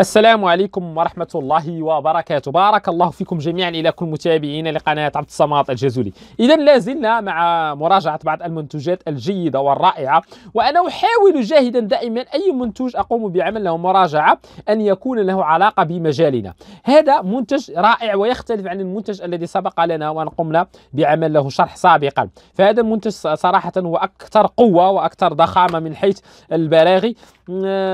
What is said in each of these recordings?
السلام عليكم ورحمة الله وبركاته بارك الله فيكم جميعا إلى كل متابعين لقناة عبد الصماد الجزولي إذا لا زلنا مع مراجعة بعض المنتوجات الجيدة والرائعة وأنا أحاول جاهدا دائما أي منتوج أقوم بعمل له مراجعة أن يكون له علاقة بمجالنا هذا منتج رائع ويختلف عن المنتج الذي سبق لنا وأن قمنا بعمل له شرح سابقا فهذا المنتج صراحة هو أكثر قوة وأكثر ضخامة من حيث البلاغي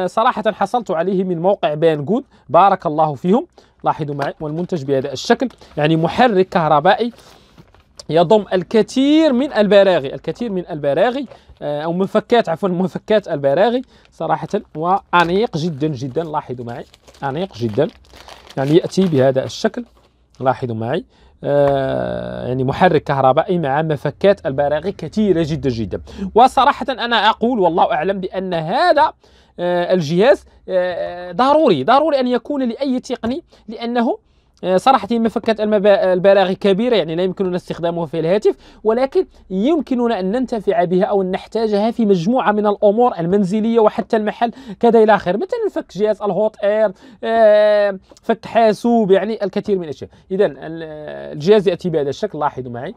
صراحة حصلت عليه من موقع بين ينقود بارك الله فيهم لاحظوا معي والمنتج بهذا الشكل يعني محرك كهربائي يضم الكثير من البراغي الكثير من البراغي آه، او منفكات عفوا منفكات البراغي صراحه وانيق جدا جدا لاحظوا معي انيق جدا يعني ياتي بهذا الشكل لاحظوا معي آه، يعني محرك كهربائي مع مفكات البراغي كثيرة جدا جدا وصراحة أنا أقول والله أعلم بأن هذا آه، الجهاز آه، ضروري ضروري أن يكون لأي تقني لأنه آه، صراحة مفكات البلاغي كبيرة يعني لا يمكننا استخدامها في الهاتف ولكن يمكننا أن ننتفع بها أو ان نحتاجها في مجموعة من الأمور المنزلية وحتى المحل كذا إلى آخره مثلا فك جهاز الهوت إير آه، فك حاسوب يعني الكثير من الأشياء إذا الجهاز يأتي بهذا الشكل لاحظوا معي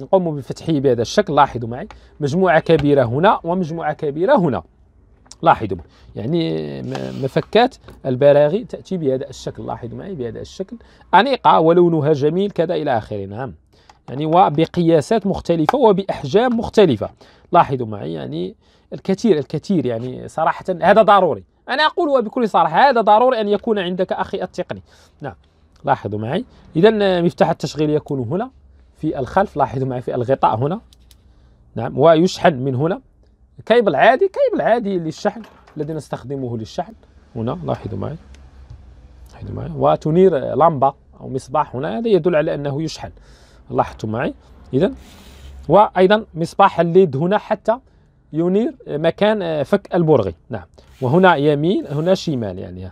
نقوم بفتحه بهذا الشكل لاحظوا معي مجموعة كبيرة هنا ومجموعة كبيرة هنا لاحظوا يعني مفكات البلاغي تأتي بهذا الشكل لاحظوا معي بهذا الشكل أنيقة ولونها جميل كذا إلى آخره نعم يعني وبقياسات مختلفة وبأحجام مختلفة لاحظوا معي يعني الكثير الكثير يعني صراحة هذا ضروري أنا أقول بكل صراحة هذا ضروري أن يكون عندك أخي التقني نعم لاحظوا معي إذا مفتاح التشغيل يكون هنا في الخلف لاحظوا معي في الغطاء هنا نعم ويشحن من هنا الكيبل عادي كيبل عادي للشحن الذي نستخدمه للشحن هنا لاحظوا معي لاحظوا معي وتنير لمبه او مصباح هنا هذا يدل على انه يشحن لاحظتوا معي اذا وايضا مصباح الليد هنا حتى ينير مكان آه، فك البرغي نعم وهنا يمين هنا شمال يعني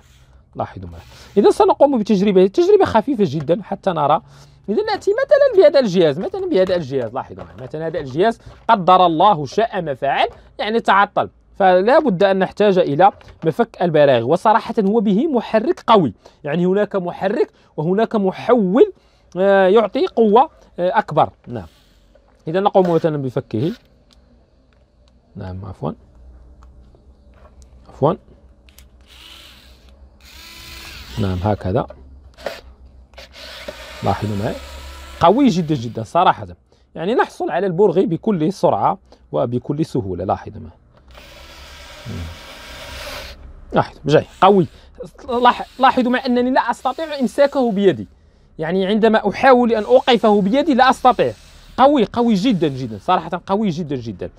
لاحظوا معي اذا سنقوم بتجربه تجربه خفيفه جدا حتى نرى إذا نأتي مثلا بهذا الجهاز مثلا بهذا الجهاز لاحظوا مثلا هذا الجهاز قدر الله شاء ما فعل يعني تعطل فلا بد أن نحتاج إلى مفك البراغي وصراحة هو به محرك قوي يعني هناك محرك وهناك محول آه، يعطي قوة آه، أكبر نعم إذا نقوم مثلا بفكه نعم عفوا عفوا نعم هكذا لاحظوا معي قوي جدا جدا صراحة يعني نحصل على البرغي بكل سرعة وبكل سهولة لاحظوا معي لاحظوا جاي قوي لاحظوا مع أنني لا أستطيع إمساكه بيدي يعني عندما أحاول أن أوقفه بيدي لا أستطيع قوي قوي جدا جدا صراحة قوي جدا جدا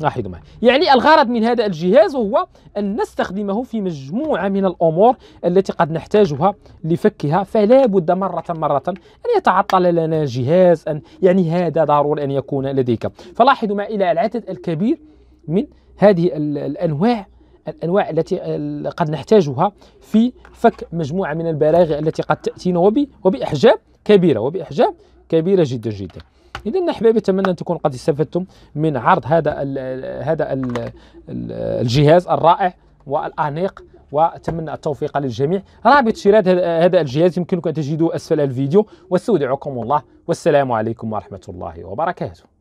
لاحظوا معي يعني الغرض من هذا الجهاز هو أن نستخدمه في مجموعة من الأمور التي قد نحتاجها لفكها فلا بد مرة مرة أن يتعطل لنا جهاز أن يعني هذا ضروري أن يكون لديك فلاحظوا معي إلى العدد الكبير من هذه الأنواع الانواع التي قد نحتاجها في فك مجموعه من البلاغ التي قد تاتينا وبأحجاب كبيرة وبأحجام كبيرة جدا جدا اذا احبابي اتمنى ان تكونوا قد استفدتم من عرض هذا الـ هذا الـ الجهاز الرائع والانيق واتمنى التوفيق للجميع رابط شراء هذا الجهاز يمكنكم ان تجدوه اسفل الفيديو واستودعكم الله والسلام عليكم ورحمه الله وبركاته